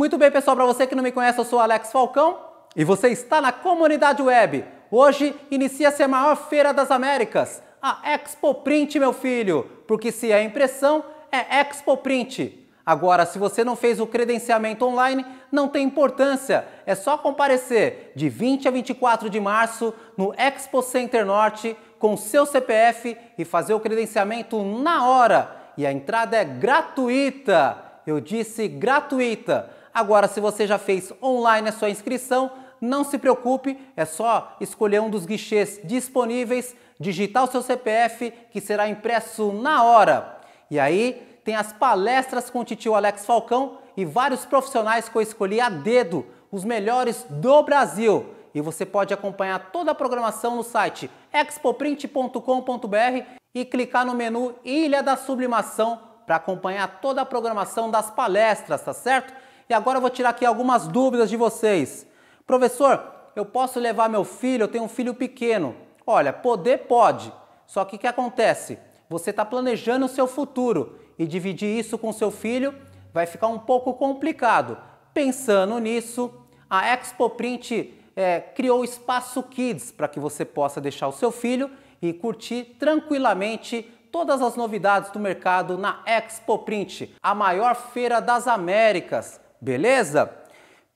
Muito bem, pessoal, para você que não me conhece, eu sou Alex Falcão e você está na comunidade web. Hoje inicia-se a maior feira das Américas, a Expo Print, meu filho, porque se é impressão, é Expo Print. Agora, se você não fez o credenciamento online, não tem importância, é só comparecer de 20 a 24 de março no Expo Center Norte com seu CPF e fazer o credenciamento na hora. E a entrada é gratuita. Eu disse gratuita. Agora, se você já fez online a sua inscrição, não se preocupe, é só escolher um dos guichês disponíveis, digitar o seu CPF, que será impresso na hora. E aí tem as palestras com o titio Alex Falcão e vários profissionais que eu escolhi a dedo, os melhores do Brasil. E você pode acompanhar toda a programação no site expoprint.com.br e clicar no menu Ilha da Sublimação para acompanhar toda a programação das palestras, tá certo? E agora eu vou tirar aqui algumas dúvidas de vocês. Professor, eu posso levar meu filho? Eu tenho um filho pequeno. Olha, poder pode. Só que o que acontece? Você está planejando o seu futuro e dividir isso com seu filho vai ficar um pouco complicado. Pensando nisso, a Expo Print é, criou o espaço Kids para que você possa deixar o seu filho e curtir tranquilamente todas as novidades do mercado na Expo Print, a maior feira das Américas. Beleza?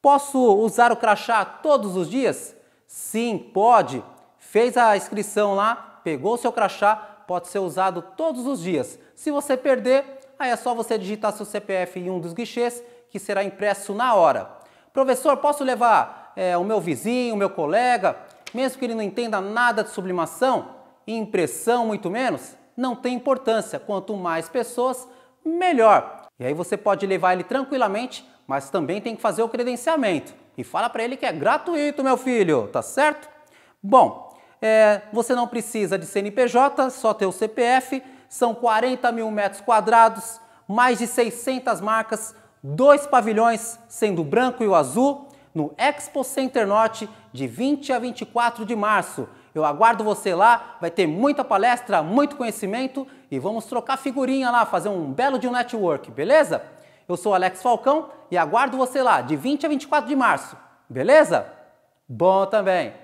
Posso usar o crachá todos os dias? Sim, pode. Fez a inscrição lá, pegou o seu crachá, pode ser usado todos os dias. Se você perder, aí é só você digitar seu CPF em um dos guichês que será impresso na hora. Professor, posso levar é, o meu vizinho, o meu colega, mesmo que ele não entenda nada de sublimação e impressão muito menos? Não tem importância. Quanto mais pessoas, melhor. E aí você pode levar ele tranquilamente mas também tem que fazer o credenciamento. E fala para ele que é gratuito, meu filho, tá certo? Bom, é, você não precisa de CNPJ, só ter o CPF, são 40 mil metros quadrados, mais de 600 marcas, dois pavilhões, sendo o branco e o azul, no Expo Center Norte, de 20 a 24 de março. Eu aguardo você lá, vai ter muita palestra, muito conhecimento e vamos trocar figurinha lá, fazer um belo de um network, beleza? Eu sou Alex Falcão e aguardo você lá de 20 a 24 de março. Beleza? Bom também!